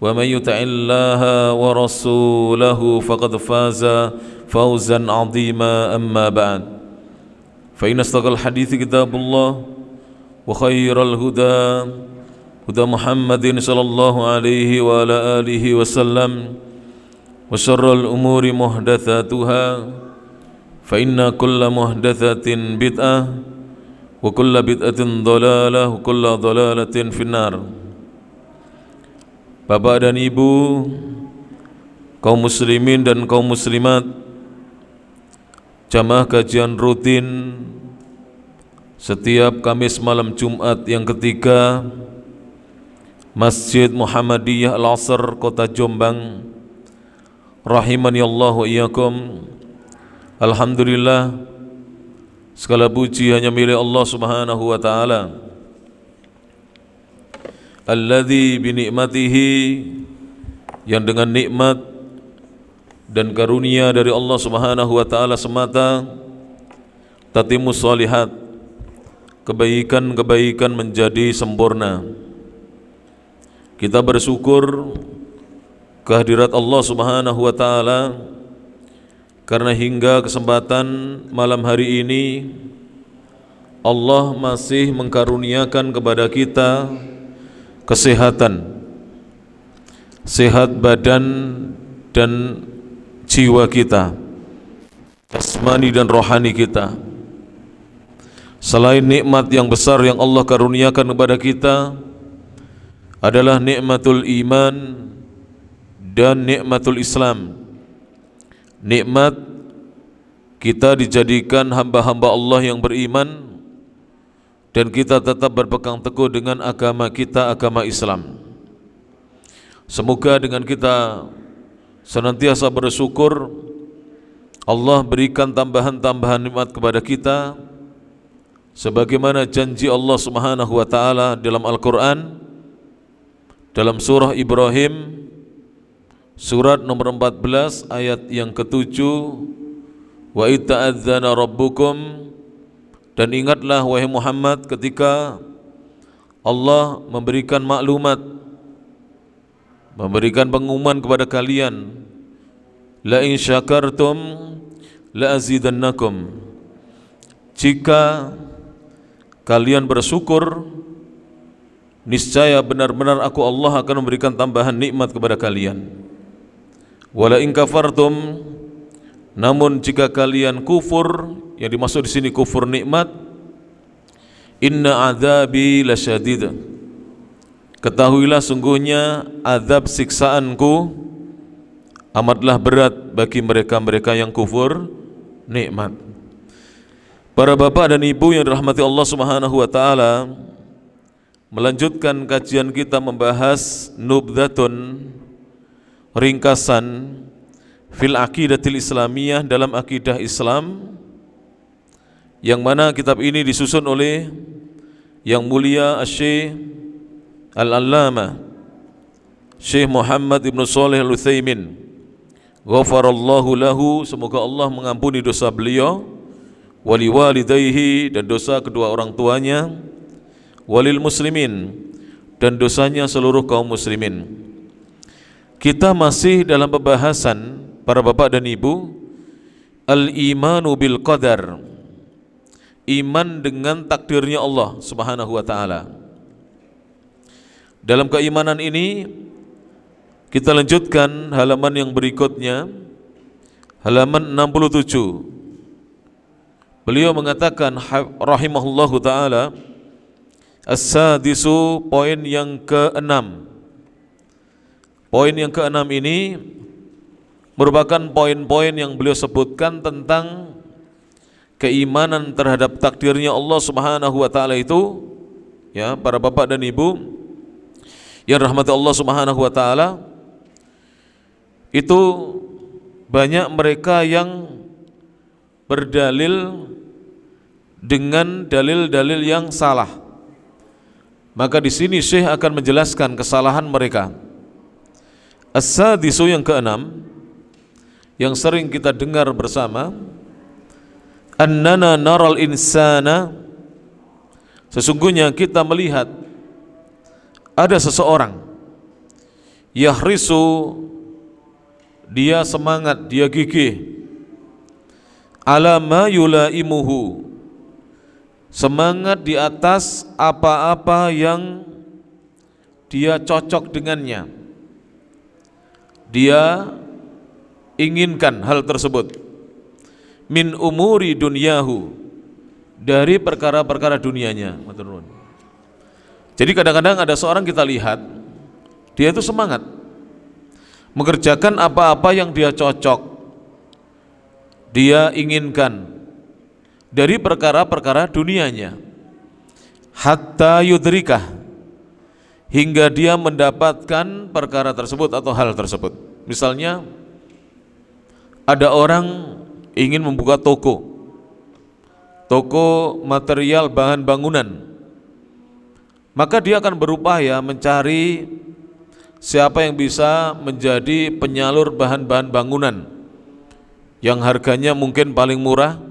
ومن يطع الله ورسوله فقد فاز فوزا عظيما أما بعد فإن استغل الحديث كتاب الله وخير الهدى هدى محمد صلى الله عليه وعلى آله وسلم وشر الأمور محدثاتها فإن كل محدثة بدعة وكل بدعة ضلالة وكل ضلالة في النار Bapak dan Ibu, kaum muslimin dan kaum muslimat, jamaah kajian rutin setiap Kamis malam Jumat yang ketiga Masjid Muhammadiyah Al-Asr Kota Jombang Rahimani Allah wa iyakum Alhamdulillah Segala puji hanya milik Allah subhanahu wa ta'ala Alladhi binikmatihi yang dengan nikmat dan karunia dari Allah Subhanahu wa taala semata tatimu salihat kebaikan-kebaikan menjadi sempurna kita bersyukur kehadirat Allah Subhanahu wa taala karena hingga kesempatan malam hari ini Allah masih mengkaruniakan kepada kita kesehatan sehat badan dan jiwa kita jasmani dan rohani kita selain nikmat yang besar yang Allah karuniakan kepada kita adalah nikmatul iman dan nikmatul Islam nikmat kita dijadikan hamba-hamba Allah yang beriman dan kita tetap berpegang teguh dengan agama kita, agama Islam. Semoga dengan kita senantiasa bersyukur Allah berikan tambahan-tambahan nikmat kepada kita sebagaimana janji Allah Subhanahu wa taala dalam Al-Qur'an dalam surah Ibrahim surat nomor 14 ayat yang ketujuh wa itta'adzana rabbukum dan ingatlah wahai Muhammad ketika Allah memberikan maklumat memberikan pengumuman kepada kalian la in la azidannakum jika kalian bersyukur niscaya benar-benar aku Allah akan memberikan tambahan nikmat kepada kalian wala in namun jika kalian kufur, yang dimaksud di sini kufur nikmat, inna adzabi lasyadid. Ketahuilah sungguhnya azab siksaanku amatlah berat bagi mereka-mereka yang kufur nikmat. Para bapak dan ibu yang dirahmati Allah Subhanahu wa taala, melanjutkan kajian kita membahas nubdatun ringkasan fil aqidatil islamiyah dalam akidah Islam yang mana kitab ini disusun oleh yang mulia Syekh Al-Allamah Syekh Muhammad Ibn Saleh Al-Uthaymin Ghafarallahu lahu Semoga Allah mengampuni dosa beliau Wali walidayhi dan dosa kedua orang tuanya Walil muslimin dan dosanya seluruh kaum muslimin Kita masih dalam pembahasan para bapak dan ibu al-imanu bil qadar iman dengan takdirnya Allah Subhanahu wa taala dalam keimanan ini kita lanjutkan halaman yang berikutnya halaman 67 beliau mengatakan rahimahullahu taala as-sadisu poin yang keenam poin yang keenam ini merupakan poin-poin yang beliau sebutkan tentang keimanan terhadap takdirnya Allah Subhanahu wa taala itu ya para bapak dan ibu yang rahmati Allah Subhanahu wa taala itu banyak mereka yang berdalil dengan dalil-dalil yang salah. Maka di sini Syekh akan menjelaskan kesalahan mereka. As-sadisu yang keenam yang sering kita dengar bersama annana naral insana sesungguhnya kita melihat ada seseorang yahrisu dia semangat dia gigih alama yulaimuhu semangat di atas apa-apa yang dia cocok dengannya dia inginkan hal tersebut min umuri dunyahu dari perkara-perkara dunianya jadi kadang-kadang ada seorang kita lihat dia itu semangat mengerjakan apa-apa yang dia cocok dia inginkan dari perkara-perkara dunianya hatta yudrikah hingga dia mendapatkan perkara tersebut atau hal tersebut misalnya ada orang ingin membuka toko toko material bahan bangunan maka dia akan berupaya mencari siapa yang bisa menjadi penyalur bahan-bahan bangunan yang harganya mungkin paling murah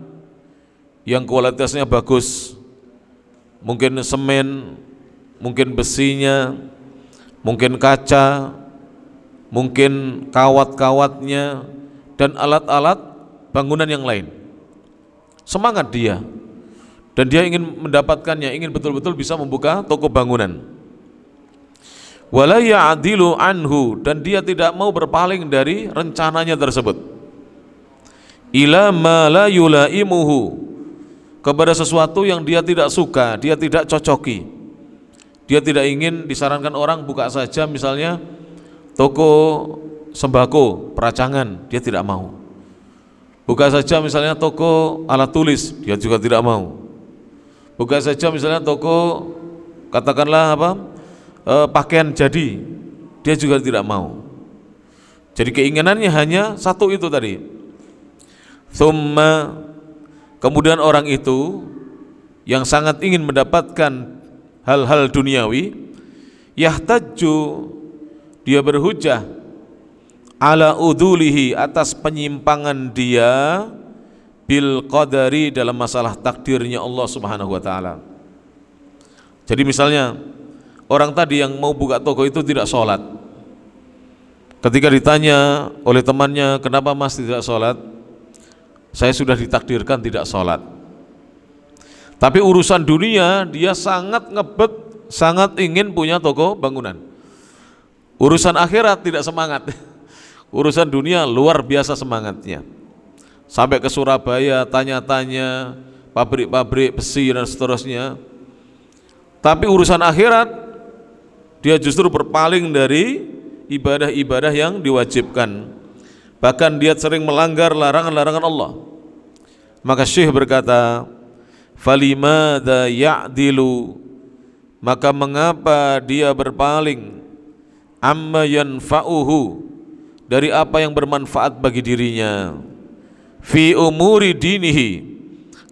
yang kualitasnya bagus mungkin semen mungkin besinya mungkin kaca mungkin kawat-kawatnya dan alat-alat bangunan yang lain. Semangat dia dan dia ingin mendapatkannya, ingin betul-betul bisa membuka toko bangunan. Walaya adilu anhu dan dia tidak mau berpaling dari rencananya tersebut. Ila ma la yulaimuhu kepada sesuatu yang dia tidak suka, dia tidak cocoki. Dia tidak ingin disarankan orang buka saja misalnya toko sembako, peracangan, dia tidak mau. Buka saja misalnya toko alat tulis, dia juga tidak mau. Buka saja misalnya toko katakanlah apa e, pakaian jadi, dia juga tidak mau. Jadi keinginannya hanya satu itu tadi. Thumma kemudian orang itu yang sangat ingin mendapatkan hal-hal duniawi, yahtaju dia berhujah ala udulihi atas penyimpangan dia bil qadari dalam masalah takdirnya Allah Subhanahu wa taala. Jadi misalnya orang tadi yang mau buka toko itu tidak sholat Ketika ditanya oleh temannya kenapa mas tidak sholat Saya sudah ditakdirkan tidak sholat Tapi urusan dunia dia sangat ngebet Sangat ingin punya toko bangunan Urusan akhirat tidak semangat urusan dunia luar biasa semangatnya sampai ke Surabaya tanya-tanya pabrik-pabrik besi dan seterusnya tapi urusan akhirat dia justru berpaling dari ibadah-ibadah yang diwajibkan bahkan dia sering melanggar larangan-larangan Allah maka Syekh berkata falimada ya'dilu maka mengapa dia berpaling amma yanfa'uhu dari apa yang bermanfaat bagi dirinya fi umuri dinihi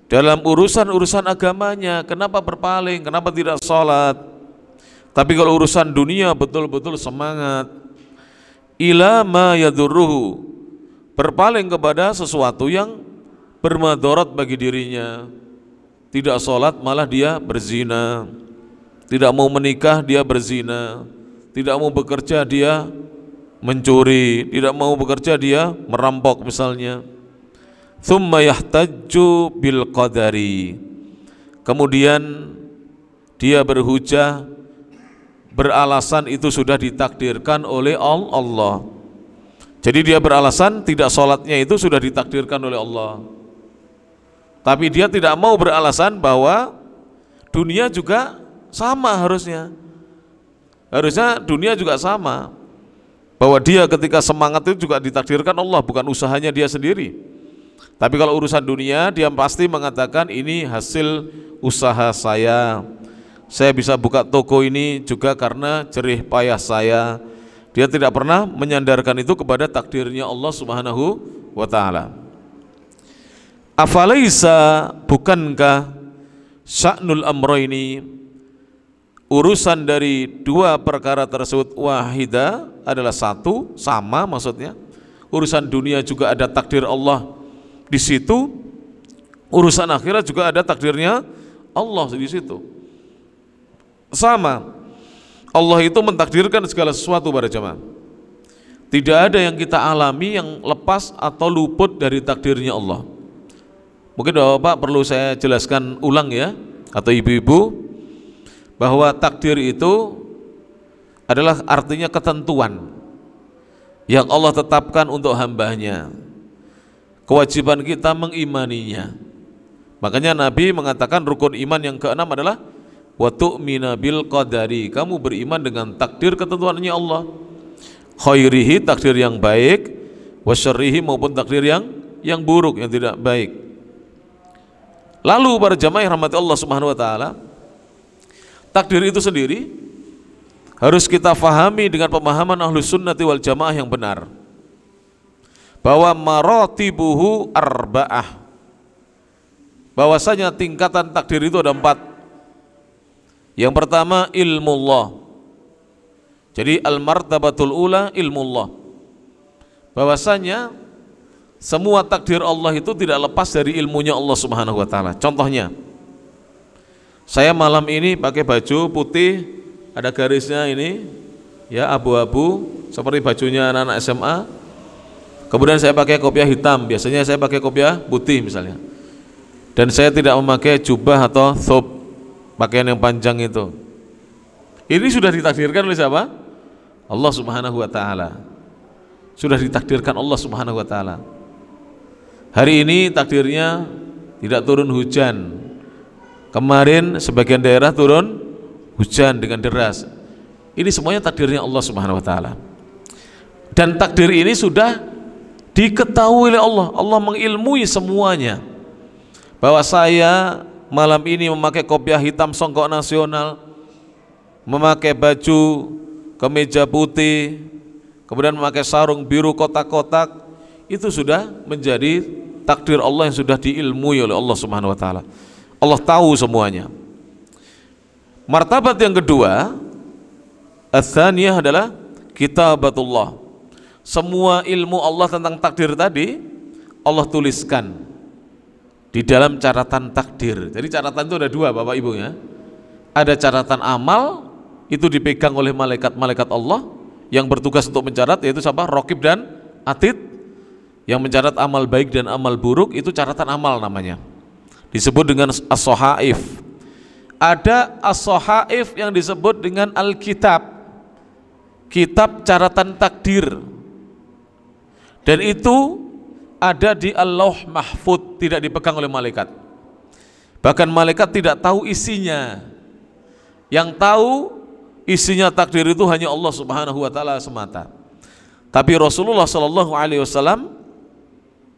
dalam urusan-urusan agamanya kenapa berpaling kenapa tidak sholat tapi kalau urusan dunia betul-betul semangat ilama yaduruhu yadurruhu berpaling kepada sesuatu yang bermadarat bagi dirinya tidak sholat malah dia berzina tidak mau menikah dia berzina tidak mau bekerja dia mencuri, tidak mau bekerja dia merampok misalnya. Thumma yahtajju bil qadari. Kemudian dia berhujah beralasan itu sudah ditakdirkan oleh Allah. Jadi dia beralasan tidak sholatnya itu sudah ditakdirkan oleh Allah. Tapi dia tidak mau beralasan bahwa dunia juga sama harusnya. Harusnya dunia juga sama bahwa dia ketika semangat itu juga ditakdirkan Allah bukan usahanya dia sendiri tapi kalau urusan dunia dia pasti mengatakan ini hasil usaha saya saya bisa buka toko ini juga karena jerih payah saya dia tidak pernah menyandarkan itu kepada takdirnya Allah Subhanahu wa taala afalaisa bukankah sya'nul amro ini urusan dari dua perkara tersebut wahida adalah satu sama maksudnya urusan dunia juga ada takdir Allah di situ urusan akhirat juga ada takdirnya Allah di situ sama Allah itu mentakdirkan segala sesuatu pada jemaah tidak ada yang kita alami yang lepas atau luput dari takdirnya Allah mungkin Bapak perlu saya jelaskan ulang ya atau ibu-ibu bahwa takdir itu adalah artinya ketentuan yang Allah tetapkan untuk hambanya kewajiban kita mengimaninya makanya Nabi mengatakan rukun iman yang keenam adalah wa tu'mina bil qadari kamu beriman dengan takdir ketentuannya Allah khairihi takdir yang baik wasyarrihi maupun takdir yang yang buruk yang tidak baik lalu para jamaah rahmat Allah Subhanahu wa taala takdir itu sendiri harus kita fahami dengan pemahaman ahlu sunnati wal jamaah yang benar bahwa marotibuhu arba'ah bahwasanya tingkatan takdir itu ada empat yang pertama ilmu Allah jadi al-martabatul ula ilmu Allah bahwasanya semua takdir Allah itu tidak lepas dari ilmunya Allah Subhanahu wa taala. Contohnya, saya malam ini pakai baju putih, ada garisnya ini, ya abu-abu, seperti bajunya anak-anak SMA. Kemudian saya pakai kopiah hitam, biasanya saya pakai kopiah putih misalnya. Dan saya tidak memakai jubah atau thob, pakaian yang panjang itu. Ini sudah ditakdirkan oleh siapa? Allah Subhanahu wa taala. Sudah ditakdirkan Allah Subhanahu wa taala. Hari ini takdirnya tidak turun hujan, Kemarin sebagian daerah turun hujan dengan deras. Ini semuanya takdirnya Allah Subhanahu wa taala. Dan takdir ini sudah diketahui oleh Allah. Allah mengilmui semuanya. Bahwa saya malam ini memakai kopiah hitam songkok nasional, memakai baju kemeja putih, kemudian memakai sarung biru kotak-kotak, itu sudah menjadi takdir Allah yang sudah diilmui oleh Allah Subhanahu wa taala. Allah tahu semuanya martabat yang kedua Athaniyah adalah kitabatullah semua ilmu Allah tentang takdir tadi Allah tuliskan di dalam catatan takdir jadi catatan itu ada dua Bapak Ibu ya ada catatan amal itu dipegang oleh malaikat-malaikat Allah yang bertugas untuk mencatat yaitu siapa? Rokib dan Atid yang mencatat amal baik dan amal buruk itu catatan amal namanya disebut dengan as-sohaif ada as-sohaif yang disebut dengan al-kitab kitab caratan takdir dan itu ada di Allah mahfud tidak dipegang oleh malaikat bahkan malaikat tidak tahu isinya yang tahu isinya takdir itu hanya Allah Subhanahu wa taala semata tapi Rasulullah Shallallahu alaihi wasallam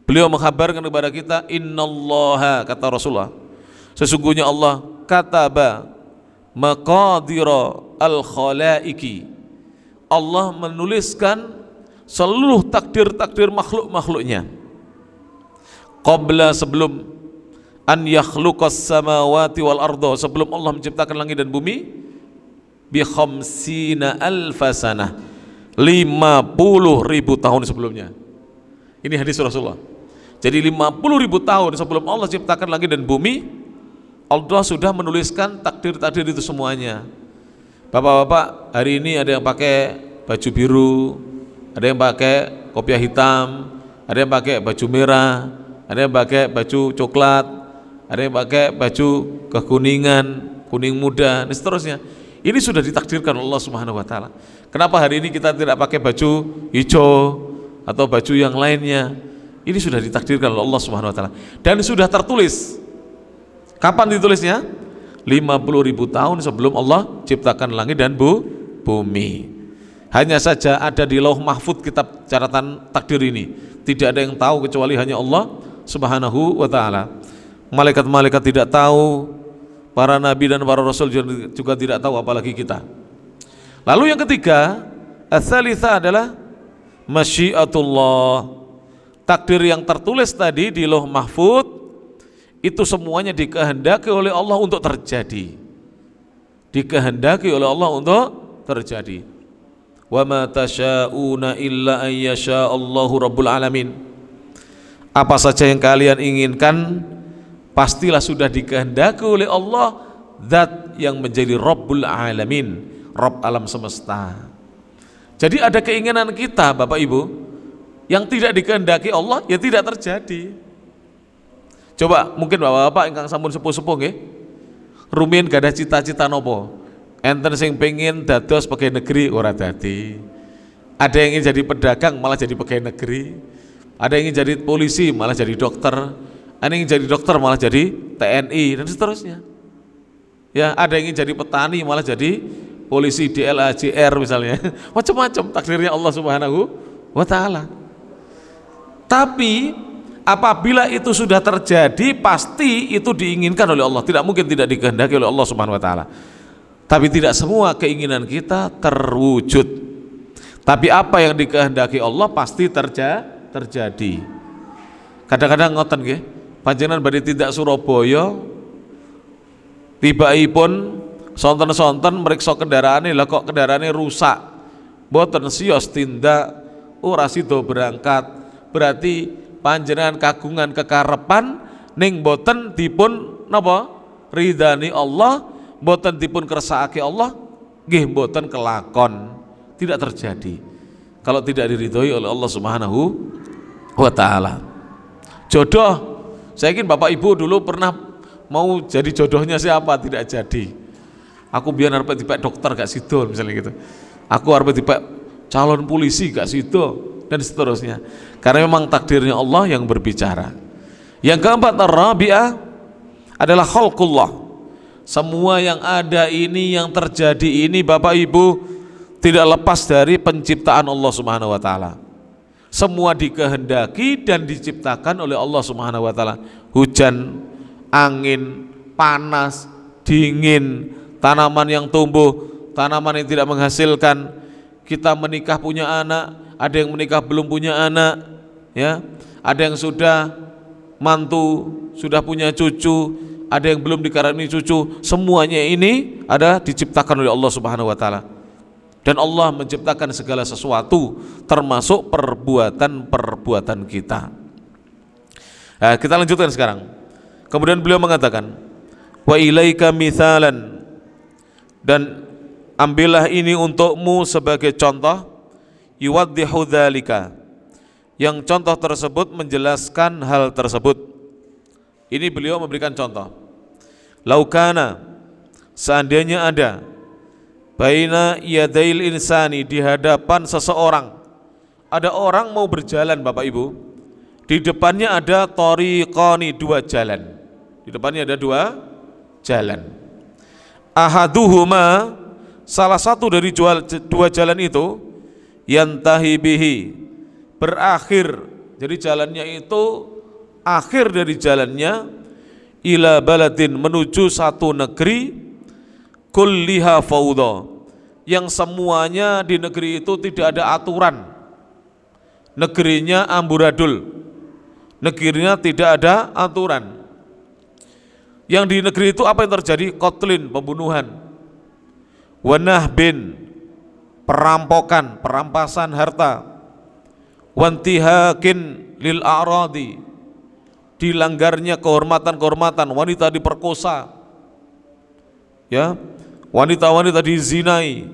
Beliau menghabarkan kepada kita innallaha kata Rasulullah sesungguhnya Allah kataba maqadira al khalaiki Allah menuliskan seluruh takdir-takdir makhluk-makhluknya qabla sebelum an yakhluqas samawati wal ardo sebelum Allah menciptakan langit dan bumi bi khamsina alfasanah 50 ribu tahun sebelumnya ini hadis Rasulullah jadi 50 ribu tahun sebelum Allah ciptakan langit dan bumi, Allah sudah menuliskan takdir-takdir itu semuanya. Bapak-bapak, hari ini ada yang pakai baju biru, ada yang pakai kopiah hitam, ada yang pakai baju merah, ada yang pakai baju coklat, ada yang pakai baju kekuningan, kuning muda, dan seterusnya. Ini sudah ditakdirkan Allah Subhanahu wa taala. Kenapa hari ini kita tidak pakai baju hijau atau baju yang lainnya? Ini sudah ditakdirkan oleh Allah Subhanahu wa taala dan sudah tertulis. Kapan ditulisnya? 50.000 tahun sebelum Allah ciptakan langit dan bu, bumi. Hanya saja ada di lauh mahfud kitab catatan takdir ini. Tidak ada yang tahu kecuali hanya Allah Subhanahu wa taala. Malaikat-malaikat tidak tahu, para nabi dan para rasul juga tidak tahu apalagi kita. Lalu yang ketiga, asalisa adalah masyiatullah takdir yang tertulis tadi di loh mahfud itu semuanya dikehendaki oleh Allah untuk terjadi dikehendaki oleh Allah untuk terjadi wa ma tasha'una illa ayyasha Allahu rabbul alamin apa saja yang kalian inginkan pastilah sudah dikehendaki oleh Allah zat yang menjadi rabbul alamin rabb alam semesta jadi ada keinginan kita Bapak Ibu yang tidak dikehendaki Allah ya tidak terjadi coba mungkin bapak-bapak ingkang sampun sepuh-sepuh nggih gak ada cita-cita nopo enten sing pengin dados pegawai negeri ora dadi ada yang ingin jadi pedagang malah jadi pegawai negeri ada yang ingin jadi polisi malah jadi dokter ada yang ingin jadi dokter malah jadi TNI dan seterusnya ya ada yang ingin jadi petani malah jadi polisi DLAJR misalnya macam-macam takdirnya Allah subhanahu wa ta'ala tapi apabila itu sudah terjadi pasti itu diinginkan oleh Allah. Tidak mungkin tidak dikehendaki oleh Allah Subhanahu wa taala. Tapi tidak semua keinginan kita terwujud. Tapi apa yang dikehendaki Allah pasti terja terjadi. Kadang-kadang ngoten nggih, panjenengan badhe tidak Surabaya tiba pun, sonten-sonten meriksa kendaraannya, lah kok kendaraannya rusak. Mboten sios tindak ora sida berangkat berarti panjenengan kagungan kekarepan ning boten dipun napa ridani Allah boten dipun kersakake Allah nggih boten kelakon tidak terjadi kalau tidak diridhoi oleh Allah Subhanahu wa taala jodoh saya yakin Bapak Ibu dulu pernah mau jadi jodohnya siapa tidak jadi aku biar harus tipe dokter gak situ misalnya gitu aku harus tipe calon polisi gak situ dan seterusnya karena memang takdirnya Allah yang berbicara yang keempat rabiah adalah khalqullah semua yang ada ini yang terjadi ini Bapak Ibu tidak lepas dari penciptaan Allah Subhanahu wa taala semua dikehendaki dan diciptakan oleh Allah Subhanahu wa taala hujan angin panas dingin tanaman yang tumbuh tanaman yang tidak menghasilkan kita menikah punya anak ada yang menikah belum punya anak, ya. Ada yang sudah mantu, sudah punya cucu, ada yang belum dikarani cucu. Semuanya ini ada diciptakan oleh Allah Subhanahu wa taala. Dan Allah menciptakan segala sesuatu termasuk perbuatan-perbuatan kita. Nah, kita lanjutkan sekarang. Kemudian beliau mengatakan, "Wa ilaika mithalan." Dan ambillah ini untukmu sebagai contoh yuwaddihu dhalika yang contoh tersebut menjelaskan hal tersebut ini beliau memberikan contoh laukana seandainya ada baina yadail insani di hadapan seseorang ada orang mau berjalan Bapak Ibu di depannya ada tariqani dua jalan di depannya ada dua jalan ahaduhuma salah satu dari dua jalan itu yantahi bihi berakhir jadi jalannya itu akhir dari jalannya ila baladin menuju satu negeri kulliha fawdha yang semuanya di negeri itu tidak ada aturan negerinya amburadul negerinya tidak ada aturan yang di negeri itu apa yang terjadi? kotlin, pembunuhan wanah bin perampokan, perampasan harta, wantihakin lil aradi, dilanggarnya kehormatan-kehormatan, wanita diperkosa, ya, wanita-wanita dizinai,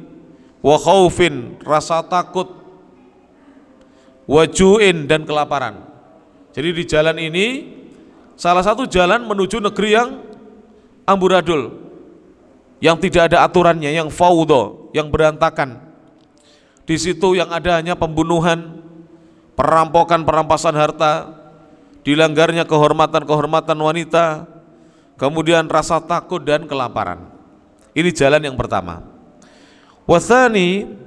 wa khaufin, rasa takut, wajuin dan kelaparan. Jadi di jalan ini salah satu jalan menuju negeri yang amburadul, yang tidak ada aturannya, yang faudo, yang berantakan. Di situ yang ada hanya pembunuhan, perampokan, perampasan harta, dilanggarnya kehormatan-kehormatan wanita, kemudian rasa takut dan kelaparan. Ini jalan yang pertama. Wasani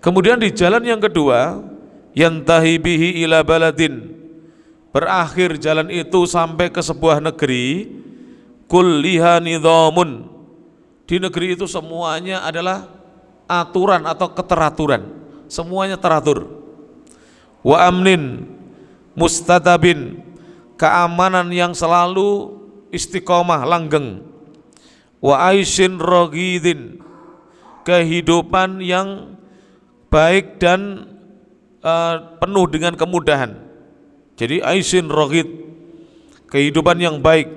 kemudian di jalan yang kedua yang bihi ila baladin berakhir jalan itu sampai ke sebuah negeri kulliha nidhamun di negeri itu semuanya adalah aturan atau keteraturan semuanya teratur wa amnin mustadabin keamanan yang selalu istiqomah langgeng wa aishin rogidin kehidupan yang baik dan uh, penuh dengan kemudahan jadi aishin rogid kehidupan yang baik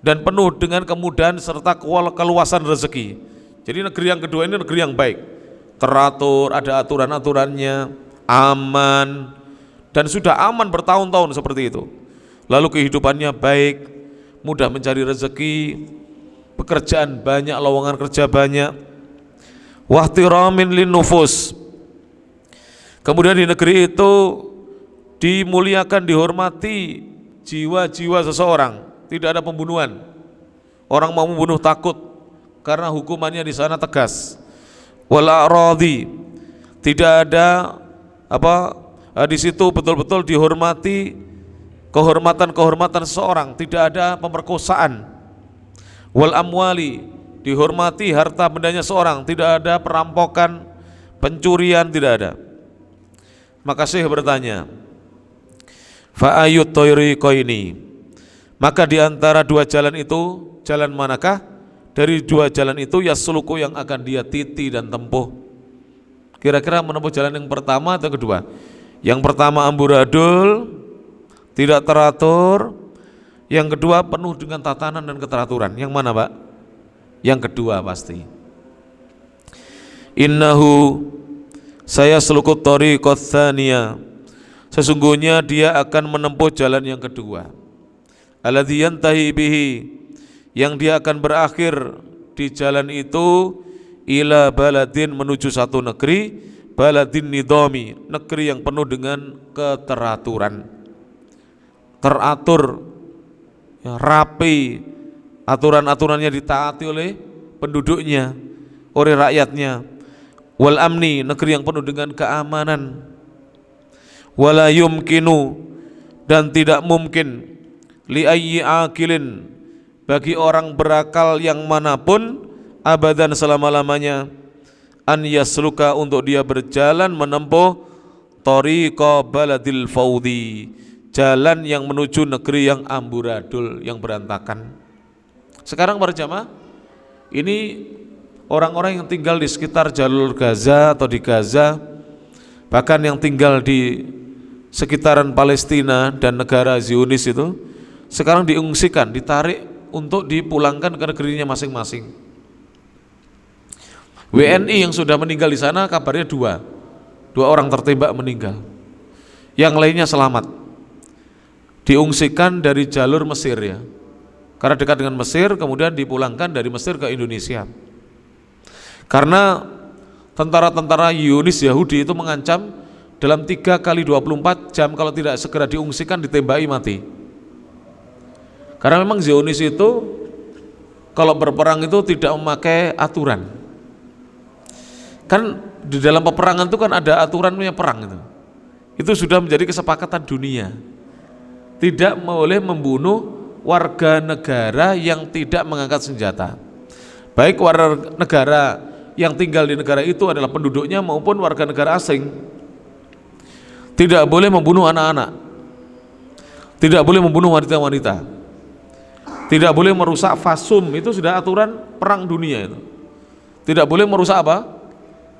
dan penuh dengan kemudahan serta keluasan rezeki jadi negeri yang kedua ini negeri yang baik, teratur, ada aturan-aturannya, aman, dan sudah aman bertahun-tahun seperti itu. Lalu kehidupannya baik, mudah mencari rezeki, pekerjaan banyak, lowongan kerja banyak. Wahtiramin lin nufus. Kemudian di negeri itu dimuliakan, dihormati jiwa-jiwa seseorang, tidak ada pembunuhan. Orang mau membunuh takut, karena hukumannya di sana tegas. Wala rodi tidak ada apa eh, di situ betul-betul dihormati kehormatan-kehormatan seorang, tidak ada pemerkosaan. Wal amwali dihormati harta bendanya seorang, tidak ada perampokan, pencurian tidak ada. Maka Syekh bertanya, Fa'ayut toyri ini. Maka di antara dua jalan itu Jalan manakah? Dari dua jalan itu ya suluku yang akan dia titi dan tempuh. Kira-kira menempuh jalan yang pertama atau kedua? Yang pertama amburadul, tidak teratur. Yang kedua penuh dengan tatanan dan keteraturan. Yang mana, Pak? Yang kedua pasti. Innahu saya seluku tori kothania. Sesungguhnya dia akan menempuh jalan yang kedua. Aladiyan bihi yang dia akan berakhir di jalan itu ila baladin menuju satu negeri baladin nidomi negeri yang penuh dengan keteraturan teratur ya, rapi aturan-aturannya ditaati oleh penduduknya oleh rakyatnya wal amni negeri yang penuh dengan keamanan wala yumkinu dan tidak mungkin li ayyi akilin bagi orang berakal yang manapun abadan selama-lamanya an yasluka untuk dia berjalan menempuh tariqa baladil faudi jalan yang menuju negeri yang amburadul yang berantakan sekarang para jamaah ini orang-orang yang tinggal di sekitar jalur Gaza atau di Gaza bahkan yang tinggal di sekitaran Palestina dan negara Zionis itu sekarang diungsikan, ditarik untuk dipulangkan ke negerinya masing-masing. WNI yang sudah meninggal di sana kabarnya dua, dua orang tertembak meninggal, yang lainnya selamat. Diungsikan dari jalur Mesir ya, karena dekat dengan Mesir, kemudian dipulangkan dari Mesir ke Indonesia. Karena tentara-tentara Yunis Yahudi itu mengancam dalam 3 kali 24 jam kalau tidak segera diungsikan ditembaki mati. Karena memang Zionis itu kalau berperang itu tidak memakai aturan. Kan di dalam peperangan itu kan ada aturannya perang itu. Itu sudah menjadi kesepakatan dunia. Tidak boleh membunuh warga negara yang tidak mengangkat senjata. Baik warga negara yang tinggal di negara itu adalah penduduknya maupun warga negara asing. Tidak boleh membunuh anak-anak. Tidak boleh membunuh wanita-wanita tidak boleh merusak fasum, itu sudah aturan perang dunia itu. Tidak boleh merusak apa?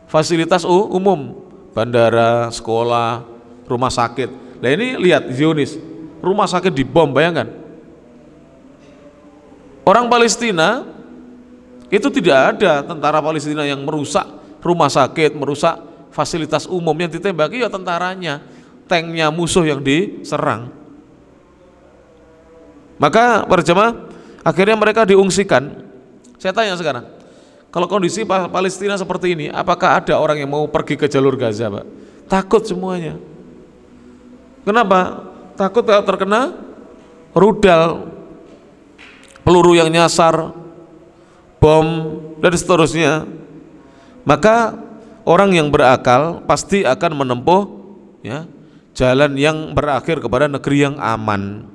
Fasilitas umum, bandara, sekolah, rumah sakit. Nah ini lihat Zionis, rumah sakit dibom, bayangkan. Orang Palestina itu tidak ada tentara Palestina yang merusak rumah sakit, merusak fasilitas umum yang ditembaki ya tentaranya, tanknya musuh yang diserang. Maka berjemaah akhirnya mereka diungsikan. Saya tanya sekarang, kalau kondisi Palestina seperti ini, apakah ada orang yang mau pergi ke jalur Gaza, Pak? Takut semuanya. Kenapa? Takut kalau terkena rudal, peluru yang nyasar, bom, dan seterusnya. Maka orang yang berakal pasti akan menempuh ya, jalan yang berakhir kepada negeri yang aman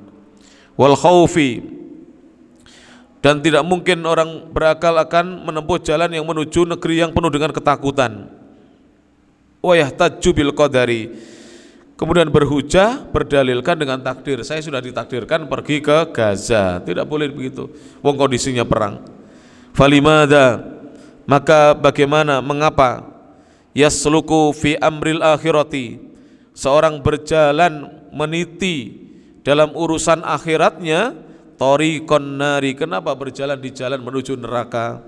wal khawfi dan tidak mungkin orang berakal akan menempuh jalan yang menuju negeri yang penuh dengan ketakutan wa yahtaju bil qadari kemudian berhujah berdalilkan dengan takdir saya sudah ditakdirkan pergi ke Gaza tidak boleh begitu wong kondisinya perang falimada maka bagaimana mengapa yasluku fi amril akhirati seorang berjalan meniti dalam urusan akhiratnya Tori Konari kenapa berjalan di jalan menuju neraka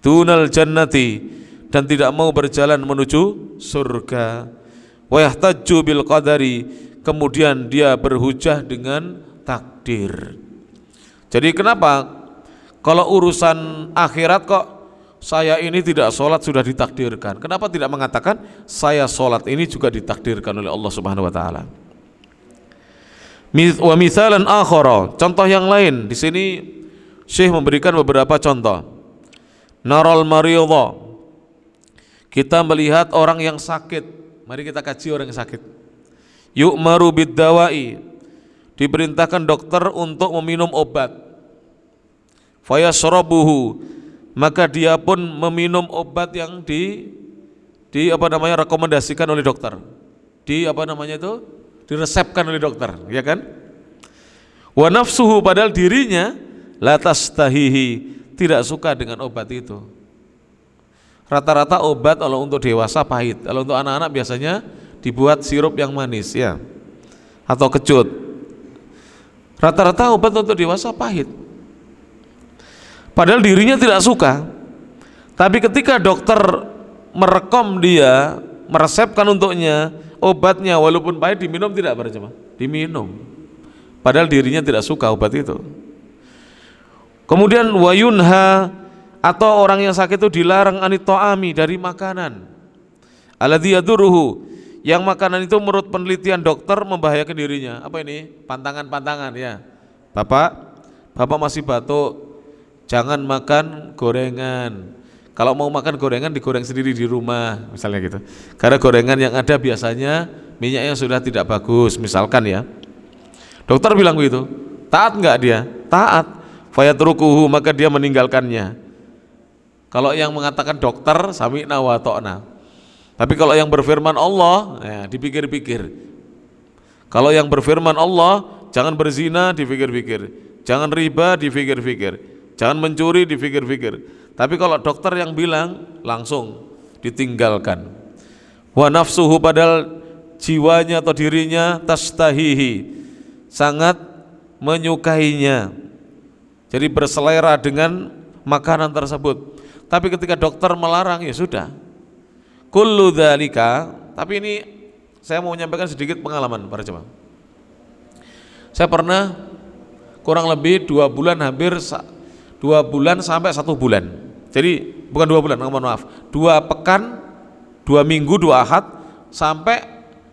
tunal jannati dan tidak mau berjalan menuju surga wa bil qadari kemudian dia berhujah dengan takdir jadi kenapa kalau urusan akhirat kok saya ini tidak sholat sudah ditakdirkan. Kenapa tidak mengatakan saya sholat ini juga ditakdirkan oleh Allah Subhanahu Wa Taala? Wa mithalan akhara, contoh yang lain. Di sini Syekh memberikan beberapa contoh. Naral mariyadha. Kita melihat orang yang sakit. Mari kita kaji orang yang sakit. Yuk maru biddawai. Diperintahkan dokter untuk meminum obat. Fayasrobuhu. Maka dia pun meminum obat yang di di apa namanya rekomendasikan oleh dokter. Di apa namanya itu? diresepkan oleh dokter, ya kan? Wa nafsuhu padahal dirinya latas tahihi tidak suka dengan obat itu. Rata-rata obat kalau untuk dewasa pahit, kalau untuk anak-anak biasanya dibuat sirup yang manis ya atau kecut. Rata-rata obat untuk dewasa pahit. Padahal dirinya tidak suka. Tapi ketika dokter merekom dia, meresepkan untuknya, obatnya walaupun pahit diminum tidak para jemaah diminum padahal dirinya tidak suka obat itu kemudian wayunha atau orang yang sakit itu dilarang anitoami dari makanan aladiyaduruhu yang makanan itu menurut penelitian dokter membahayakan dirinya apa ini pantangan-pantangan ya bapak bapak masih batuk jangan makan gorengan kalau mau makan gorengan digoreng sendiri di rumah, misalnya gitu. Karena gorengan yang ada biasanya minyaknya sudah tidak bagus, misalkan ya. Dokter bilang begitu. Taat nggak dia? Taat. Fayatrukuhu maka dia meninggalkannya. Kalau yang mengatakan dokter sami'na wa ta'na. Tapi kalau yang berfirman Allah, ya, dipikir-pikir. Kalau yang berfirman Allah, jangan berzina, dipikir-pikir. Jangan riba, dipikir-pikir Jangan mencuri dipikir-pikir. Tapi kalau dokter yang bilang langsung ditinggalkan. Wa nafsuhu padahal jiwanya atau dirinya tashtahihi sangat menyukainya. Jadi berselera dengan makanan tersebut. Tapi ketika dokter melarang ya sudah. Kullu dhalika, tapi ini saya mau menyampaikan sedikit pengalaman para jemaah. Saya pernah kurang lebih dua bulan hampir dua bulan sampai satu bulan jadi bukan dua bulan mohon maaf dua pekan dua minggu dua ahad sampai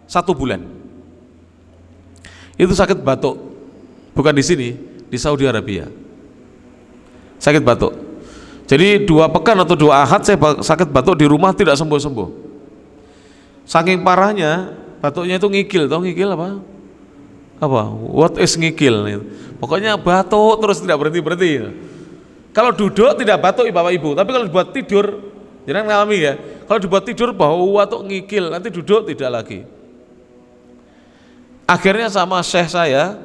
satu bulan itu sakit batuk bukan di sini di Saudi Arabia sakit batuk jadi dua pekan atau dua ahad saya sakit batuk di rumah tidak sembuh-sembuh saking parahnya batuknya itu ngikil tau ngikil apa apa what is ngikil pokoknya batuk terus tidak berhenti berhenti kalau duduk tidak batuk bapak ibu, tapi kalau dibuat tidur, jangan ngalami ya. Kalau dibuat tidur bau atau ngikil, nanti duduk tidak lagi. Akhirnya sama syekh saya,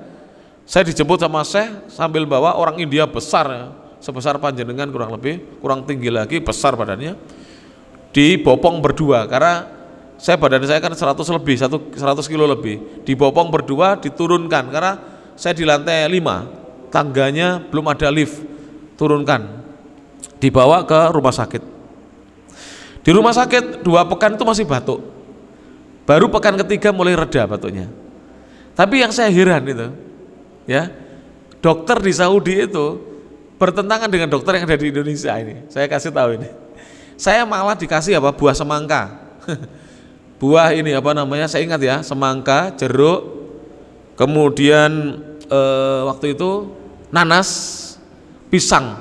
saya dijemput sama syekh sambil bawa orang India besar, sebesar panjenengan kurang lebih, kurang tinggi lagi, besar badannya. Dibopong berdua karena saya badan saya kan 100 lebih, 100 kilo lebih. Dibopong berdua diturunkan karena saya di lantai 5, tangganya belum ada lift turunkan dibawa ke rumah sakit di rumah sakit dua pekan itu masih batuk baru pekan ketiga mulai reda batuknya tapi yang saya heran itu ya dokter di Saudi itu bertentangan dengan dokter yang ada di Indonesia ini saya kasih tahu ini saya malah dikasih apa buah semangka buah ini apa namanya saya ingat ya semangka jeruk kemudian eh, waktu itu nanas pisang.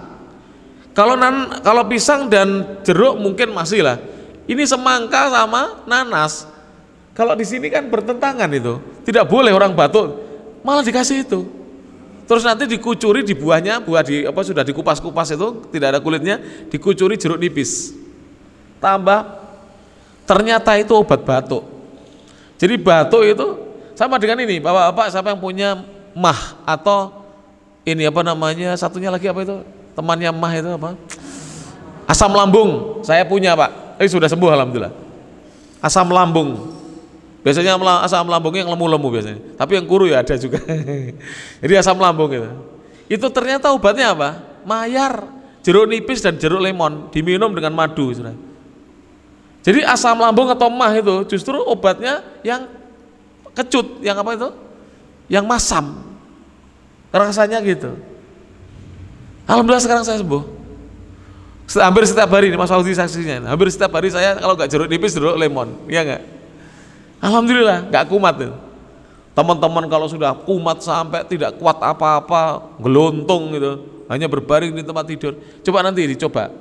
Kalau nan kalau pisang dan jeruk mungkin masih lah. Ini semangka sama nanas. Kalau di sini kan bertentangan itu. Tidak boleh orang batuk malah dikasih itu. Terus nanti dikucuri di buahnya, buah di apa sudah dikupas-kupas itu tidak ada kulitnya, dikucuri jeruk nipis. Tambah ternyata itu obat batuk. Jadi batuk itu sama dengan ini, Bapak-bapak siapa yang punya mah atau ini apa namanya satunya lagi apa itu temannya mah itu apa asam lambung saya punya pak eh sudah sembuh alhamdulillah asam lambung biasanya asam lambungnya yang lemu-lemu biasanya tapi yang kuru ya ada juga jadi asam lambung itu itu ternyata obatnya apa mayar jeruk nipis dan jeruk lemon diminum dengan madu sudah jadi asam lambung atau mah itu justru obatnya yang kecut yang apa itu yang masam rasanya gitu Alhamdulillah sekarang saya sembuh hampir setiap hari Mas Fauzi saksinya hampir setiap hari saya kalau nggak jeruk nipis jeruk lemon iya nggak Alhamdulillah nggak kumat tuh teman-teman kalau sudah kumat sampai tidak kuat apa-apa gelontong gitu hanya berbaring di tempat tidur coba nanti dicoba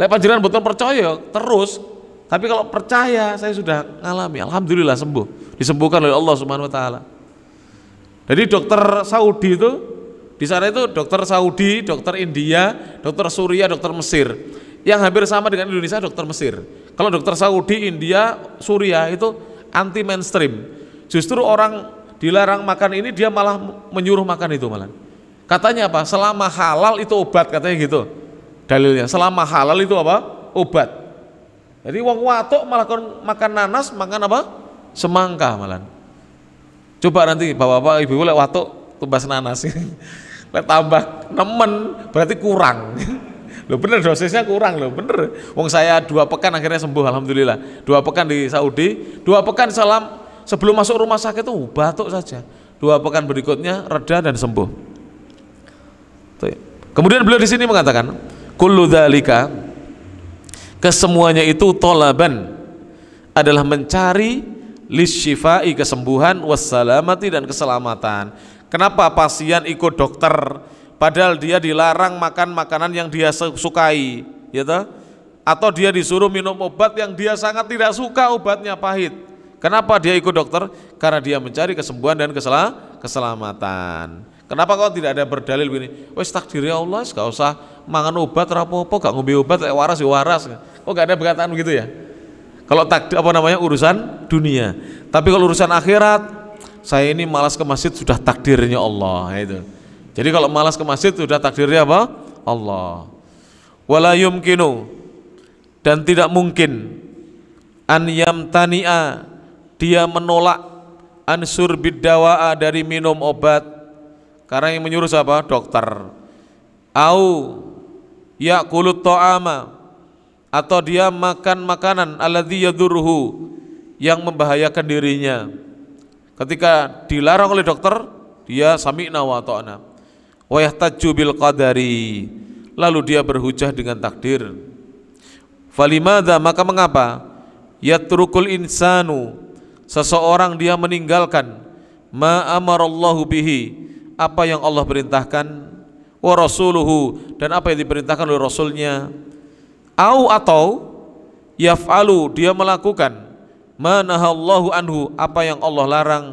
lihat panjiran betul percaya ya, terus tapi kalau percaya saya sudah ngalami alhamdulillah sembuh disembuhkan oleh Allah Subhanahu wa taala jadi dokter Saudi itu di sana itu dokter Saudi, dokter India, dokter Suria, dokter Mesir. Yang hampir sama dengan Indonesia dokter Mesir. Kalau dokter Saudi, India, Suria itu anti mainstream. Justru orang dilarang makan ini dia malah menyuruh makan itu malah. Katanya apa? Selama halal itu obat katanya gitu. Dalilnya selama halal itu apa? Obat. Jadi wong watuk malah makan nanas, makan apa? Semangka malah. Coba nanti bapak-bapak ibu-ibu lek watuk tumbas nanas. lek tambah nemen berarti kurang. Lo bener dosisnya kurang lo bener. Wong saya dua pekan akhirnya sembuh alhamdulillah. Dua pekan di Saudi, dua pekan salam sebelum masuk rumah sakit tuh batuk saja. Dua pekan berikutnya reda dan sembuh. Ya. Kemudian beliau di sini mengatakan, kullu dzalika kesemuanya itu tolaban adalah mencari Lishifai kesembuhan wassalamati dan keselamatan. Kenapa pasien ikut dokter padahal dia dilarang makan makanan yang dia sukai, gitu? Atau dia disuruh minum obat yang dia sangat tidak suka obatnya pahit. Kenapa dia ikut dokter? Karena dia mencari kesembuhan dan kesel keselamatan. Kenapa kau tidak ada berdalil begini? Wes takdir ya Allah, gak usah mangan obat rapopo, gak ngombe obat lek waras ya waras. Kok gak ada perkataan begitu ya? Kalau takdir apa namanya urusan dunia. Tapi kalau urusan akhirat, saya ini malas ke masjid sudah takdirnya Allah ya itu. Jadi kalau malas ke masjid sudah takdirnya apa? Allah. Wala yumkinu dan tidak mungkin an yamtani'a dia menolak ansur bidawa'a dari minum obat karena yang menyuruh siapa? dokter au yakulut ta'ama atau dia makan makanan alladzi yadurruhu yang membahayakan dirinya. Ketika dilarang oleh dokter, dia sami'na wa ta'na. Wa yahtajju bil qadari. Lalu dia berhujah dengan takdir. Falimadha maka mengapa yatrukul insanu seseorang dia meninggalkan ma amarallahu bihi apa yang Allah perintahkan wa rasuluhu dan apa yang diperintahkan oleh rasulnya Au atau yaf'alu dia melakukan manahallahu anhu apa yang Allah larang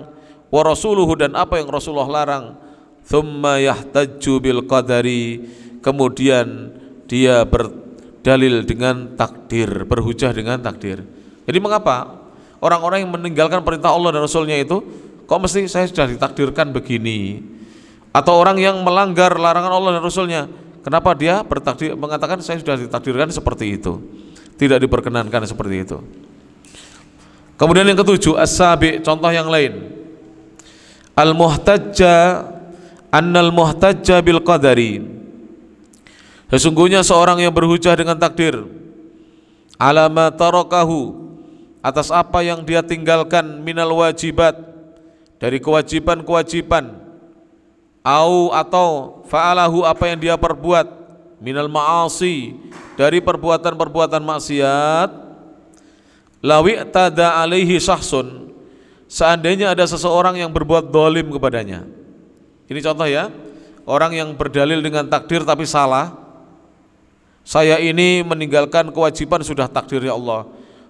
wa rasuluhu dan apa yang Rasulullah larang thumma yahtajju bil qadari kemudian dia berdalil dengan takdir berhujah dengan takdir jadi mengapa orang-orang yang meninggalkan perintah Allah dan Rasulnya itu kok mesti saya sudah ditakdirkan begini atau orang yang melanggar larangan Allah dan Rasulnya Kenapa dia bertakdir mengatakan saya sudah ditakdirkan seperti itu? Tidak diperkenankan seperti itu. Kemudian yang ketujuh, as contoh yang lain. Al-muhtajja annal muhtajja bil qadari. Sesungguhnya seorang yang berhujah dengan takdir alama tarakahu atas apa yang dia tinggalkan minal wajibat dari kewajiban-kewajiban au atau fa'alahu apa yang dia perbuat minal ma'asi dari perbuatan-perbuatan maksiat lawi tada alaihi sahsun seandainya ada seseorang yang berbuat dolim kepadanya ini contoh ya orang yang berdalil dengan takdir tapi salah saya ini meninggalkan kewajiban sudah takdirnya Allah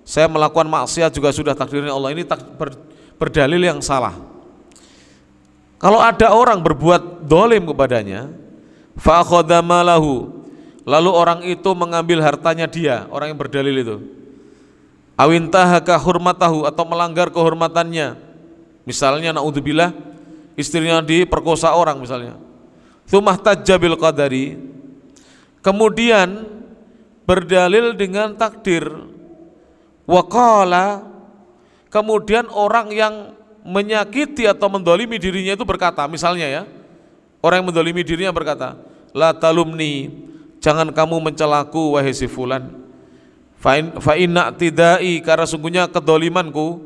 saya melakukan maksiat juga sudah takdirnya Allah ini tak, ber, berdalil yang salah kalau ada orang berbuat dolim kepadanya, fakodamalahu, lalu orang itu mengambil hartanya dia, orang yang berdalil itu. Awintahaka hurmatahu atau melanggar kehormatannya. Misalnya naudzubillah istrinya diperkosa orang misalnya. Tsumah tajabil qadari. Kemudian berdalil dengan takdir. wakala, kemudian orang yang menyakiti atau mendolimi dirinya itu berkata, misalnya ya, orang yang mendolimi dirinya berkata, La talumni, jangan kamu mencelaku wahai si fulan. Fa tidai, karena sungguhnya kedolimanku,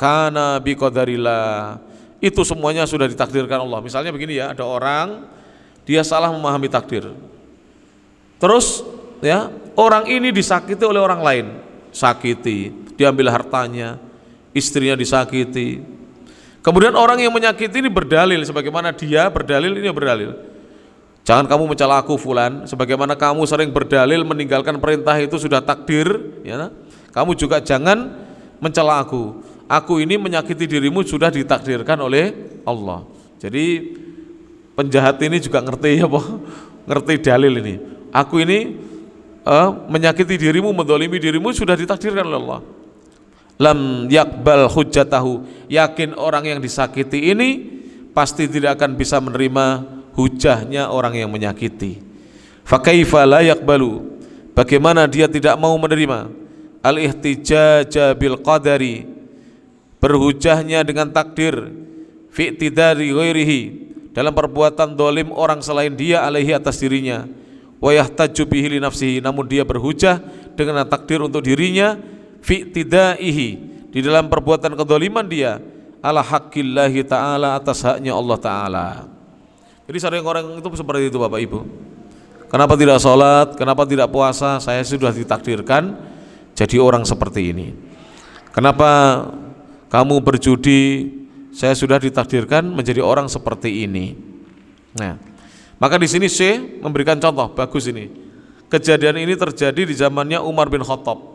karena biqadarillah. Itu semuanya sudah ditakdirkan Allah. Misalnya begini ya, ada orang dia salah memahami takdir. Terus ya, orang ini disakiti oleh orang lain. Sakiti, diambil hartanya, istrinya disakiti, Kemudian orang yang menyakiti ini berdalil sebagaimana dia berdalil ini berdalil. Jangan kamu mencela aku fulan sebagaimana kamu sering berdalil meninggalkan perintah itu sudah takdir ya. Kamu juga jangan mencela aku. Aku ini menyakiti dirimu sudah ditakdirkan oleh Allah. Jadi penjahat ini juga ngerti ya, Pak. Ngerti dalil ini. Aku ini uh, menyakiti dirimu, mendolimi dirimu sudah ditakdirkan oleh Allah lam yakbal hujatahu yakin orang yang disakiti ini pasti tidak akan bisa menerima hujahnya orang yang menyakiti fakaifa la yakbalu bagaimana dia tidak mau menerima al ihtijaja bil qadari berhujahnya dengan takdir tidari ghairihi dalam perbuatan dolim orang selain dia alaihi atas dirinya wayah tajubihi li nafsihi namun dia berhujah dengan takdir untuk dirinya fi tidaihi di dalam perbuatan kedoliman dia ala hakillahi ta'ala atas haknya Allah ta'ala jadi sering orang itu seperti itu Bapak Ibu kenapa tidak sholat, kenapa tidak puasa saya sudah ditakdirkan jadi orang seperti ini kenapa kamu berjudi saya sudah ditakdirkan menjadi orang seperti ini nah maka di sini C memberikan contoh bagus ini kejadian ini terjadi di zamannya Umar bin Khattab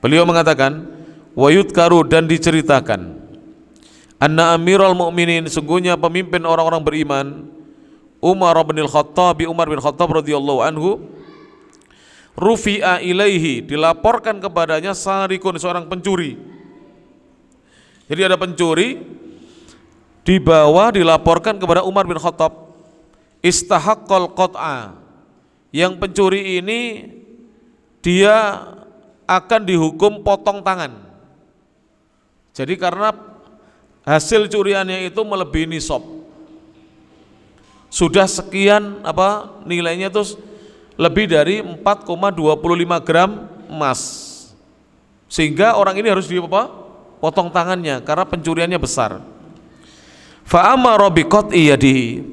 Beliau mengatakan, wayut karu dan diceritakan. Anna Amirul Mukminin sungguhnya pemimpin orang-orang beriman Umar bin Khattab Umar bin Khattab radhiyallahu anhu rufi'a ilaihi dilaporkan kepadanya sarikun seorang pencuri. Jadi ada pencuri dibawa dilaporkan kepada Umar bin Khattab istahaqqal qat'a yang pencuri ini dia akan dihukum potong tangan. Jadi karena hasil curiannya itu melebihi nisab. Sudah sekian apa nilainya terus lebih dari 4,25 gram emas. Sehingga orang ini harus di apa? Potong tangannya karena pencuriannya besar. Fa'amara biqat iyadi.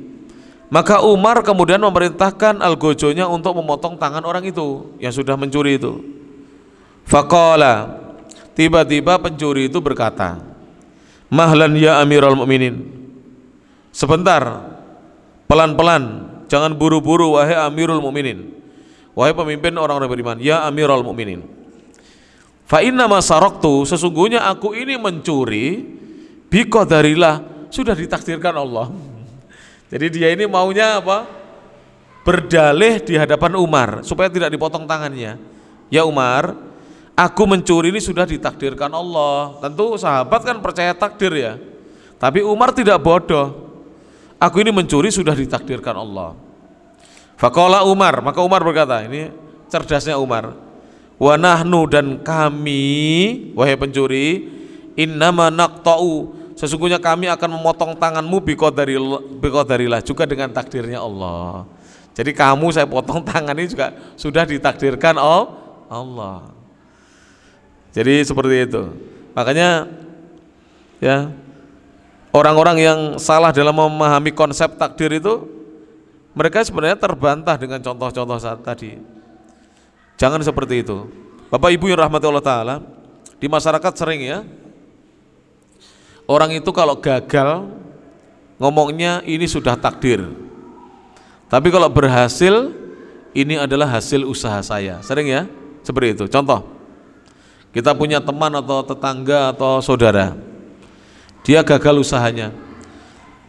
Maka Umar kemudian memerintahkan algojonya untuk memotong tangan orang itu yang sudah mencuri itu. Fakola, Tiba-tiba pencuri itu berkata Mahlan ya Amirul Mukminin, Sebentar Pelan-pelan Jangan buru-buru wahai amirul Mukminin, Wahai pemimpin orang-orang beriman Ya Amirul Mukminin, Fa inna tu, Sesungguhnya aku ini mencuri Biko darilah Sudah ditakdirkan Allah Jadi dia ini maunya apa? Berdalih di hadapan Umar Supaya tidak dipotong tangannya Ya Umar aku mencuri ini sudah ditakdirkan Allah. Tentu sahabat kan percaya takdir ya. Tapi Umar tidak bodoh. Aku ini mencuri sudah ditakdirkan Allah. Fakola Umar, maka Umar berkata, ini cerdasnya Umar. Wanahnu dan kami, wahai pencuri, innama naqta'u. Sesungguhnya kami akan memotong tanganmu biqadarilah juga dengan takdirnya Allah. Jadi kamu saya potong tangan ini juga sudah ditakdirkan Allah. Jadi seperti itu. Makanya ya orang-orang yang salah dalam memahami konsep takdir itu mereka sebenarnya terbantah dengan contoh-contoh saat tadi. Jangan seperti itu. Bapak Ibu yang rahmati Allah taala, di masyarakat sering ya. Orang itu kalau gagal ngomongnya ini sudah takdir. Tapi kalau berhasil ini adalah hasil usaha saya. Sering ya? Seperti itu. Contoh kita punya teman atau tetangga atau saudara. Dia gagal usahanya.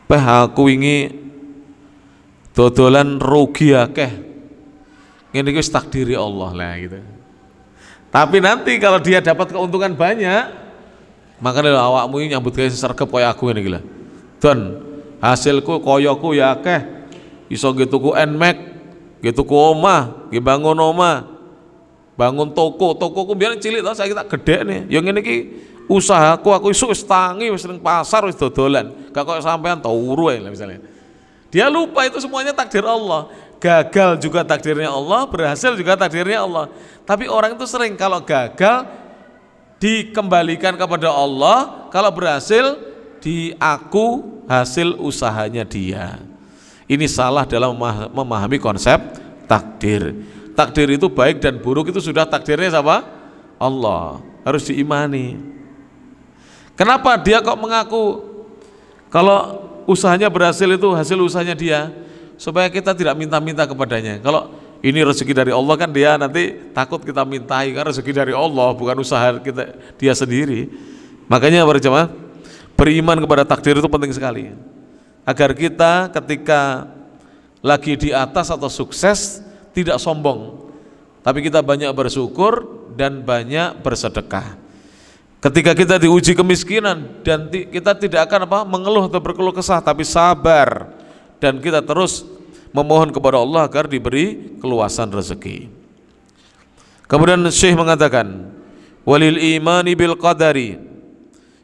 Peh aku ingin dodolan rugi keh. Ini kita takdiri Allah lah gitu. Tapi nanti kalau dia dapat keuntungan banyak, maka makanya awakmu ini nyambut kaya sergap kaya aku ini gila. Dan hasilku koyoku ya keh. Iso gitu ku gituku gitu ku omah, omah, bangun toko tokoku biar cilik tau saya kita gede nih yang ini ki usahaku aku isu istangi wis pasar itu dodolan gak kok sampean tau ya misalnya dia lupa itu semuanya takdir Allah gagal juga takdirnya Allah berhasil juga takdirnya Allah tapi orang itu sering kalau gagal dikembalikan kepada Allah kalau berhasil di aku hasil usahanya dia ini salah dalam memahami konsep takdir takdir itu baik dan buruk itu sudah takdirnya siapa? Allah harus diimani kenapa dia kok mengaku kalau usahanya berhasil itu hasil usahanya dia supaya kita tidak minta-minta kepadanya kalau ini rezeki dari Allah kan dia nanti takut kita mintai karena rezeki dari Allah bukan usaha kita dia sendiri makanya para jemaah beriman kepada takdir itu penting sekali agar kita ketika lagi di atas atau sukses tidak sombong tapi kita banyak bersyukur dan banyak bersedekah ketika kita diuji kemiskinan dan kita tidak akan apa mengeluh atau berkeluh kesah tapi sabar dan kita terus memohon kepada Allah agar diberi keluasan rezeki kemudian Syekh mengatakan walil imani bil qadari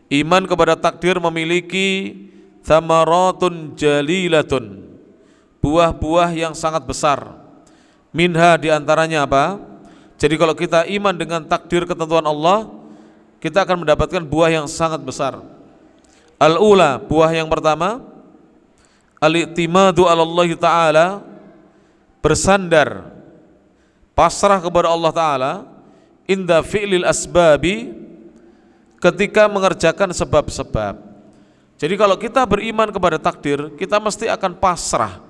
iman kepada takdir memiliki thamaratun jalilatun buah-buah yang sangat besar Minha diantaranya apa? Jadi kalau kita iman dengan takdir ketentuan Allah, kita akan mendapatkan buah yang sangat besar. Al-ula, buah yang pertama, al-i'timadu Allah taala, bersandar pasrah kepada Allah taala inda fi'lil asbabi ketika mengerjakan sebab-sebab. Jadi kalau kita beriman kepada takdir, kita mesti akan pasrah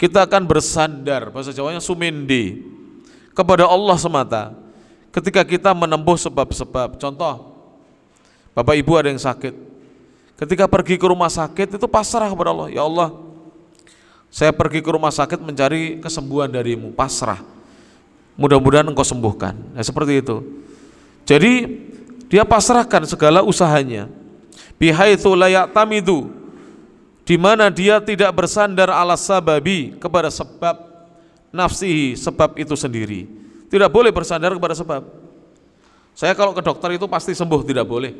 kita akan bersandar, bahasa Jawanya sumindi, kepada Allah semata. Ketika kita menembus sebab-sebab, contoh, Bapak Ibu ada yang sakit. Ketika pergi ke rumah sakit itu pasrah kepada Allah. Ya Allah, saya pergi ke rumah sakit mencari kesembuhan darimu, pasrah. Mudah-mudahan engkau sembuhkan. Nah, seperti itu. Jadi dia pasrahkan segala usahanya. Bihaitsu la ya'tamidu di mana dia tidak bersandar ala sababi kepada sebab nafsihi, sebab itu sendiri. Tidak boleh bersandar kepada sebab. Saya kalau ke dokter itu pasti sembuh, tidak boleh.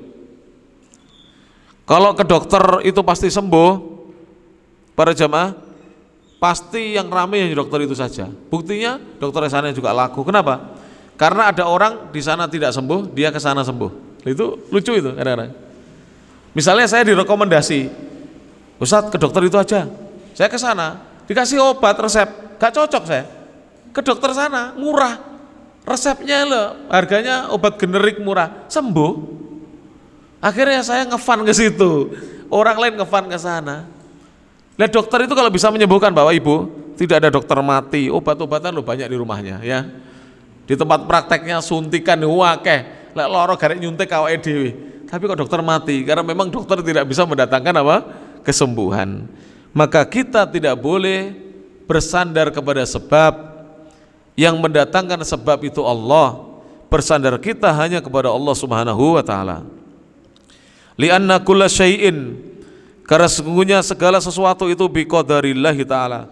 Kalau ke dokter itu pasti sembuh, para jamaah, pasti yang ramai yang dokter itu saja. Buktinya dokter di sana juga laku. Kenapa? Karena ada orang di sana tidak sembuh, dia ke sana sembuh. Itu lucu itu kadang-kadang. Misalnya saya direkomendasi Ustaz ke dokter itu aja saya ke sana dikasih obat resep gak cocok saya ke dokter sana murah resepnya lo harganya obat generik murah sembuh akhirnya saya ngefan ke situ orang lain ngefan ke sana Nah dokter itu kalau bisa menyembuhkan Bapak Ibu, tidak ada dokter mati, obat-obatan lo banyak di rumahnya ya. Di tempat prakteknya suntikan wakeh, lek loro garek nyuntik awake dhewe. Tapi kok dokter mati? Karena memang dokter tidak bisa mendatangkan apa? kesembuhan. Maka kita tidak boleh bersandar kepada sebab yang mendatangkan sebab itu Allah. Bersandar kita hanya kepada Allah Subhanahu wa taala. Lianna kulla syai'in karena sesungguhnya segala sesuatu itu biqadarillahi taala.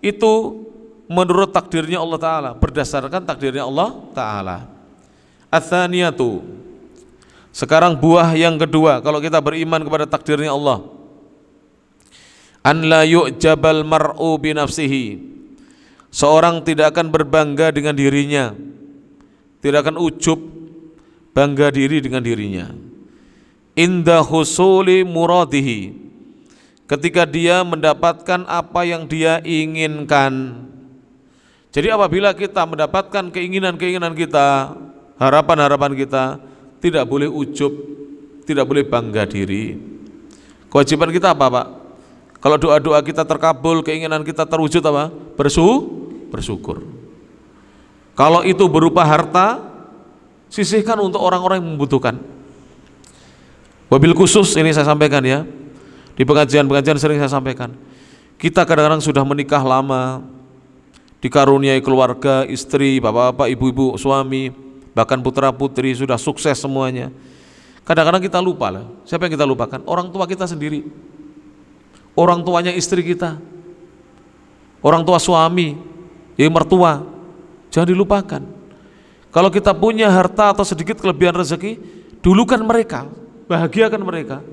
Itu menurut takdirnya Allah taala, berdasarkan takdirnya Allah taala. Athaniyatu. Sekarang buah yang kedua kalau kita beriman kepada takdirnya Allah an la yu'jabal mar'u bi seorang tidak akan berbangga dengan dirinya tidak akan ujub bangga diri dengan dirinya inda husuli muradihi ketika dia mendapatkan apa yang dia inginkan jadi apabila kita mendapatkan keinginan-keinginan kita harapan-harapan kita tidak boleh ujub tidak boleh bangga diri kewajiban kita apa Pak? Kalau doa-doa kita terkabul, keinginan kita terwujud apa? Bersu, bersyukur. Kalau itu berupa harta, sisihkan untuk orang-orang yang membutuhkan. Wabil khusus ini saya sampaikan ya. Di pengajian-pengajian sering saya sampaikan. Kita kadang-kadang sudah menikah lama, dikaruniai keluarga, istri, bapak-bapak, ibu-ibu, suami, bahkan putra-putri sudah sukses semuanya. Kadang-kadang kita lupa lah. Siapa yang kita lupakan? Orang tua kita sendiri orang tuanya istri kita, orang tua suami, ya mertua, jangan dilupakan. Kalau kita punya harta atau sedikit kelebihan rezeki, dulukan mereka, bahagiakan mereka.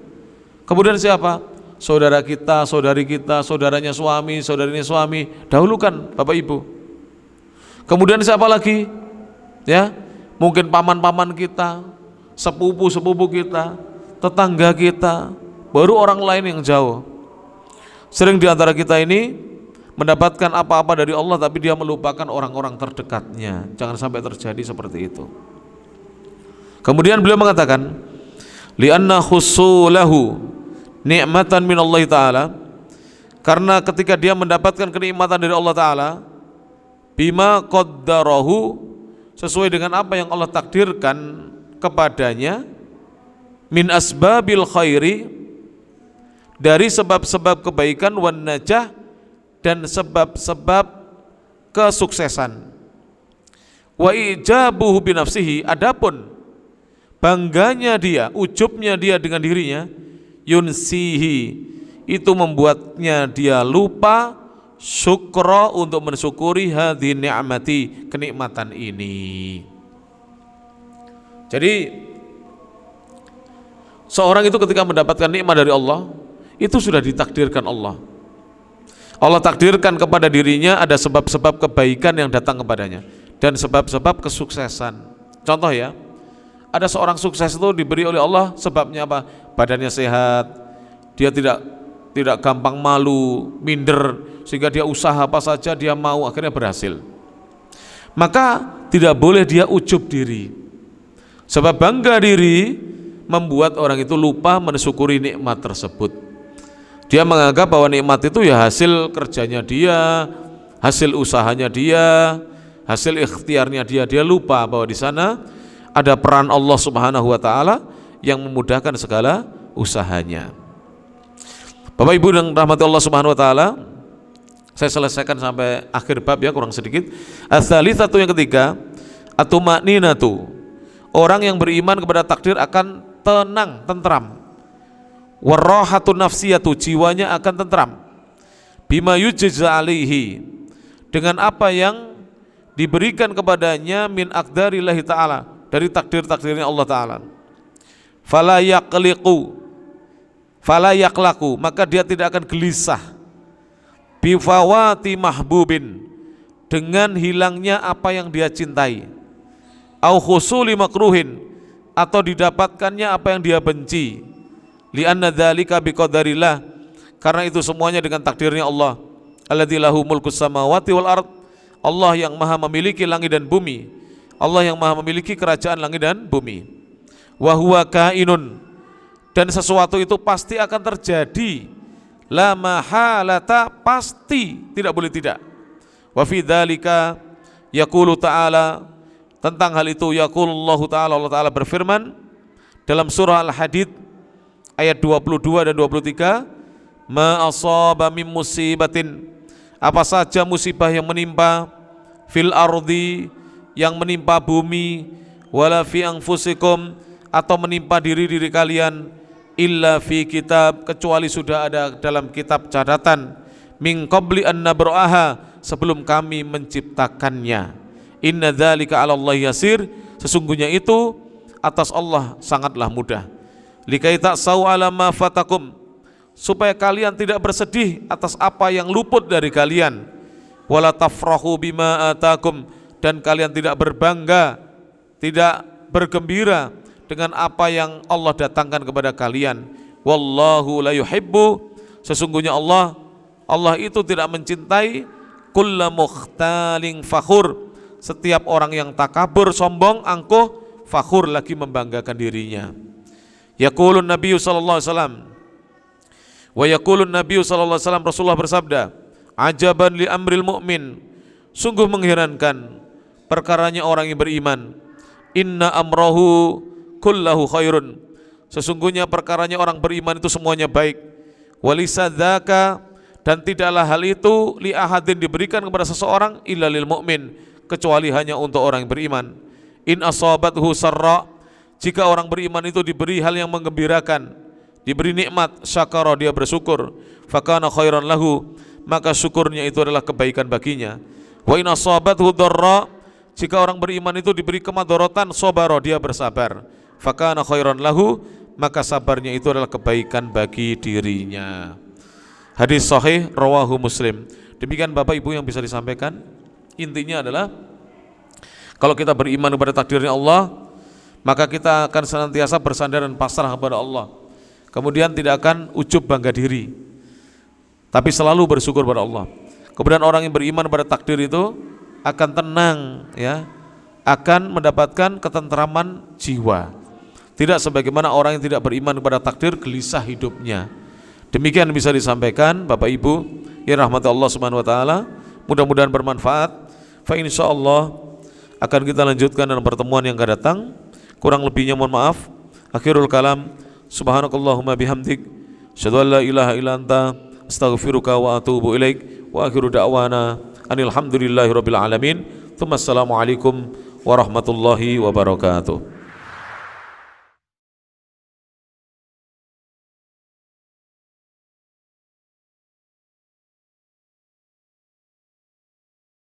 Kemudian siapa? Saudara kita, saudari kita, saudaranya suami, saudarinya suami, dahulukan Bapak Ibu. Kemudian siapa lagi? Ya, mungkin paman-paman kita, sepupu-sepupu kita, tetangga kita, baru orang lain yang jauh. Sering diantara kita ini mendapatkan apa-apa dari Allah tapi dia melupakan orang-orang terdekatnya. Jangan sampai terjadi seperti itu. Kemudian beliau mengatakan, "Lianna khusulahu nikmatan min Allah taala." Karena ketika dia mendapatkan kenikmatan dari Allah taala, bima qaddarahu sesuai dengan apa yang Allah takdirkan kepadanya min asbabil khairi dari sebab-sebab kebaikan wan dan sebab-sebab kesuksesan. Wa ijabuhu binafsihi adapun bangganya dia, ujubnya dia dengan dirinya yunsihi itu membuatnya dia lupa syukro untuk mensyukuri hadhi ni'mati kenikmatan ini. Jadi seorang itu ketika mendapatkan nikmat dari Allah itu sudah ditakdirkan Allah Allah takdirkan kepada dirinya ada sebab-sebab kebaikan yang datang kepadanya dan sebab-sebab kesuksesan contoh ya ada seorang sukses itu diberi oleh Allah sebabnya apa badannya sehat dia tidak tidak gampang malu minder sehingga dia usaha apa saja dia mau akhirnya berhasil maka tidak boleh dia ujub diri sebab bangga diri membuat orang itu lupa mensyukuri nikmat tersebut dia menganggap bahwa nikmat itu ya hasil kerjanya dia, hasil usahanya dia, hasil ikhtiarnya dia. Dia lupa bahwa di sana ada peran Allah Subhanahu wa taala yang memudahkan segala usahanya. Bapak Ibu yang rahmati Allah Subhanahu wa taala, saya selesaikan sampai akhir bab ya kurang sedikit. Asali satu yang ketiga, atau tuh Orang yang beriman kepada takdir akan tenang, tentram, warohatun nafsiyatu jiwanya akan tentram bima yujza alihi dengan apa yang diberikan kepadanya min akdarillahi ta'ala dari takdir-takdirnya Allah ta'ala falayakliku falayaklaku maka dia tidak akan gelisah bifawati mahbubin dengan hilangnya apa yang dia cintai au khusuli makruhin atau didapatkannya apa yang dia benci li'anna dzalika biqadarillah karena itu semuanya dengan takdirnya Allah alladzi lahu mulku samawati wal ard Allah yang maha memiliki langit dan bumi Allah yang maha memiliki kerajaan langit dan bumi wa huwa kainun dan sesuatu itu pasti akan terjadi la mahalata pasti tidak boleh tidak wa fi dzalika yaqulu ta'ala tentang hal itu yaqulullahu ta'ala Allah ta'ala berfirman dalam surah al-hadid ayat 22 dan 23 ma'asaba min musibatin apa saja musibah yang menimpa fil ardi yang menimpa bumi wala fi anfusikum atau menimpa diri-diri kalian illa fi kitab kecuali sudah ada dalam kitab catatan min qabli an nabraha sebelum kami menciptakannya inna dzalika 'ala Allah yasir sesungguhnya itu atas Allah sangatlah mudah likai tak sawu alama fatakum supaya kalian tidak bersedih atas apa yang luput dari kalian wala tafrahu bima atakum dan kalian tidak berbangga tidak bergembira dengan apa yang Allah datangkan kepada kalian wallahu la yuhibbu sesungguhnya Allah Allah itu tidak mencintai kulla fakhur setiap orang yang takabur sombong angkuh fakhur lagi membanggakan dirinya Yaqulun Nabi sallallahu alaihi wasallam Wa yaqulun Nabi sallallahu alaihi wasallam Rasulullah bersabda, "Ajaban li amril mu'min." Sungguh mengherankan perkaranya orang yang beriman. Inna amrahu kullahu khairun. Sesungguhnya perkaranya orang beriman itu semuanya baik. Walisadaka dan tidaklah hal itu li ahadin diberikan kepada seseorang illa lil mu'min kecuali hanya untuk orang yang beriman. In asabathu sarra jika orang beriman itu diberi hal yang menggembirakan, diberi nikmat, syakara dia bersyukur, fakana khairan lahu, maka syukurnya itu adalah kebaikan baginya. Wa in asabathu dharra, jika orang beriman itu diberi kemadorotan, sobaro dia bersabar. Fakana khairan lahu, maka sabarnya itu adalah kebaikan bagi dirinya. Hadis sahih rawahu Muslim. Demikian Bapak Ibu yang bisa disampaikan. Intinya adalah kalau kita beriman kepada takdirnya Allah, maka kita akan senantiasa bersandar dan pasrah kepada Allah. Kemudian tidak akan ujub bangga diri, tapi selalu bersyukur kepada Allah. Kemudian orang yang beriman pada takdir itu akan tenang, ya, akan mendapatkan ketentraman jiwa. Tidak sebagaimana orang yang tidak beriman kepada takdir gelisah hidupnya. Demikian bisa disampaikan Bapak Ibu Ya Rahmat Allah Subhanahu wa taala. Mudah-mudahan bermanfaat. Fa Allah akan kita lanjutkan dalam pertemuan yang akan datang kurang lebihnya mohon maaf akhirul kalam subhanakallahumma bihamdik syadu la ilaha illa anta astaghfiruka wa atubu ilaik wa akhiru da'wana anil hamdulillahi rabbil alamin thumma assalamu alaikum warahmatullahi wabarakatuh